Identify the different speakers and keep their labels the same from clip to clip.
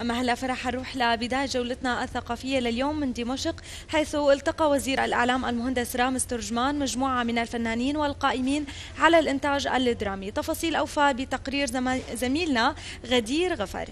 Speaker 1: أما هلا فرح نروح لبداية جولتنا الثقافية لليوم من دمشق حيث التقى وزير الإعلام المهندس رامز ترجمان مجموعة من الفنانين والقائمين على الإنتاج الدرامي تفاصيل أوفى بتقرير زميلنا غدير غفر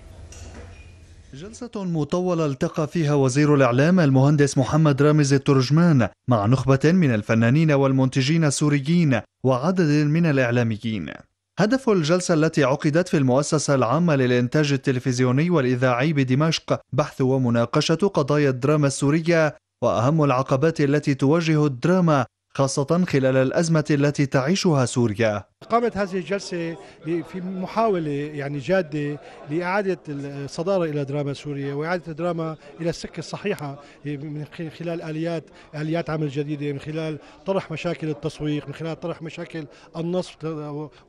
Speaker 2: جلسة مطولة التقى فيها وزير الإعلام المهندس محمد رامز الترجمان مع نخبة من الفنانين والمنتجين السوريين وعدد من الإعلاميين هدف الجلسة التي عقدت في المؤسسة العامة للإنتاج التلفزيوني والإذاعي بدمشق بحث ومناقشة قضايا الدراما السورية وأهم العقبات التي تواجه الدراما خاصة خلال الأزمة التي تعيشها سوريا
Speaker 3: قامت هذه الجلسة في محاولة يعني جادة لإعادة الصدارة إلى دراما سوريا وإعادة الدراما إلى السكة الصحيحة من خلال آليات آليات عمل جديدة من خلال طرح مشاكل التسويق من خلال طرح مشاكل النص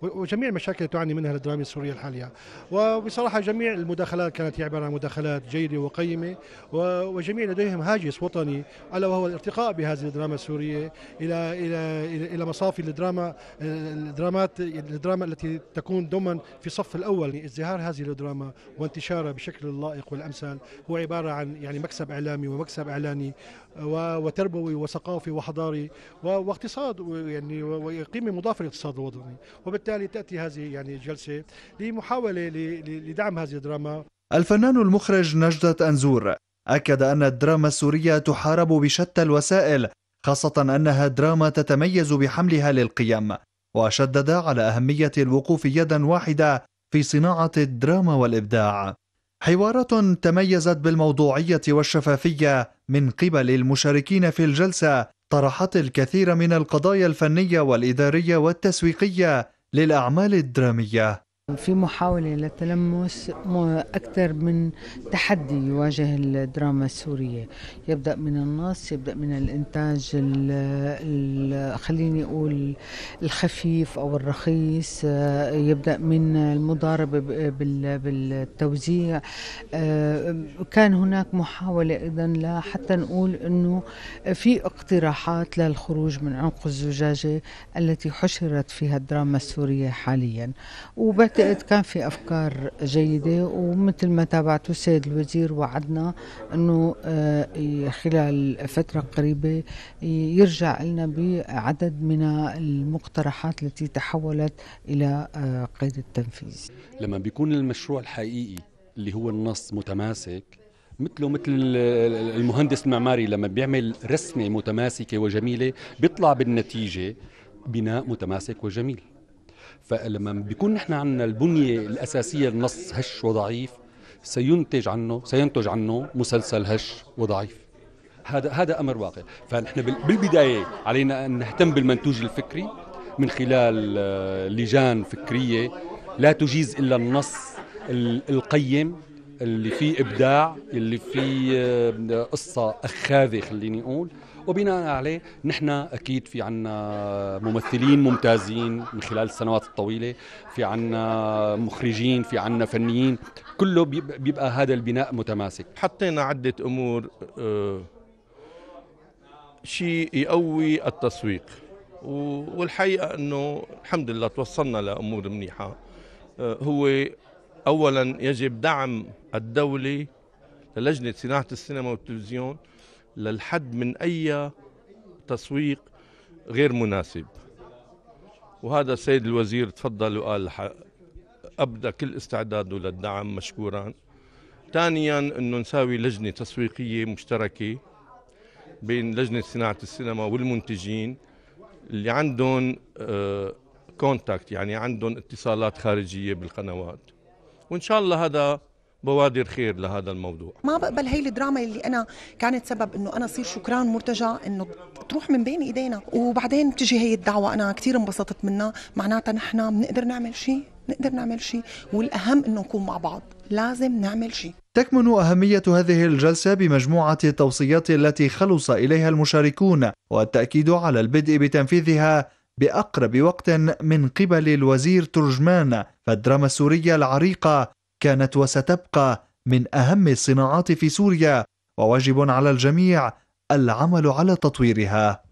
Speaker 3: وجميع المشاكل تعاني منها الدراما السورية الحالية وبصراحة جميع المداخلات كانت عبارة عن مداخلات جيدة وقيمة وجميع لديهم هاجس وطني ألا وهو الارتقاء بهذه الدراما السورية إلى إلى إلى, إلى مصافي الدراما الدراما الدرامات الدراما التي تكون دوما في صف الاول ازدهار هذه الدراما وانتشارها بشكل اللائق والامثل هو عباره عن يعني مكسب اعلامي ومكسب اعلاني وتربوي وثقافي وحضاري واقتصاد يعني وقيمه مضافه للاقتصاد الوطني وبالتالي تاتي هذه يعني الجلسه لمحاوله لدعم هذه الدراما
Speaker 2: الفنان المخرج نجدة أنزور أكد أن الدراما السورية تحارب بشتى الوسائل خاصة أنها دراما تتميز بحملها للقيم وشدد على أهمية الوقوف يدا واحدة في صناعة الدراما والإبداع. حوارات تميزت بالموضوعية والشفافية من قبل المشاركين في الجلسة طرحت الكثير من القضايا الفنية والإدارية والتسويقية للأعمال الدرامية.
Speaker 4: في محاولة للتلمس أكثر من تحدي يواجه الدراما السورية يبدأ من النص يبدأ من الإنتاج الـ الـ خليني أقول الخفيف أو الرخيص آه، يبدأ من المضاربة بالتوزيع آه، كان هناك محاولة أيضا لحتى نقول أنه في اقتراحات للخروج من عنق الزجاجة التي حشرت فيها الدراما السورية حاليا وبت بعتقد كان في افكار جيده ومثل ما تابعته السيد الوزير وعدنا انه آه، خلال فتره قريبه يرجع لنا بعدد من المقترحات التي تحولت الى آه، قيد التنفيذ
Speaker 1: لما بيكون المشروع الحقيقي اللي هو النص متماسك مثله مثل المهندس المعماري لما بيعمل رسمه متماسكه وجميله بيطلع بالنتيجه بناء متماسك وجميل فلما بيكون نحن عندنا البنيه الاساسيه النص هش وضعيف سينتج عنه سينتج عنه مسلسل هش وضعيف هذا هذا امر واقع فنحن بالبدايه علينا ان نهتم بالمنتوج الفكري من خلال آه، لجان فكريه لا تجيز الا النص القيم اللي فيه ابداع اللي فيه آه، قصه اخاذه خليني اقول وبناء عليه نحن اكيد في عنا ممثلين ممتازين من خلال السنوات الطويله في عنا مخرجين في عنا فنيين كله بيبقى
Speaker 5: هذا البناء متماسك حطينا عده امور آه، شيء يقوي التسويق والحقيقه انه الحمد لله توصلنا لامور منيحه آه، هو اولا يجب دعم الدوله للجنه صناعه السينما والتلفزيون للحد من أي تسويق غير مناسب وهذا السيد الوزير تفضل وقال أبدى كل استعداده للدعم مشكورا ثانيا أنه نساوي لجنة تسويقية مشتركة بين لجنة صناعة السينما والمنتجين اللي عندهم كونتاكت آه، يعني عندهم اتصالات خارجية بالقنوات وإن شاء الله هذا بوادر خير لهذا الموضوع
Speaker 1: ما بقبل هي الدراما اللي انا كانت سبب انه انا صير شكران مرتجى انه تروح من بين ايدينا وبعدين بتجي هي الدعوه انا كثير انبسطت منها معناتها نحن بنقدر نعمل شيء نقدر نعمل شيء والاهم انه نكون مع بعض لازم نعمل شيء
Speaker 2: تكمن أهمية هذه الجلسة بمجموعة التوصيات التي خلص إليها المشاركون والتأكيد على البدء بتنفيذها بأقرب وقت من قبل الوزير ترجمان فالدراما السورية العريقة كانت وستبقى من اهم الصناعات في سوريا وواجب على الجميع العمل على تطويرها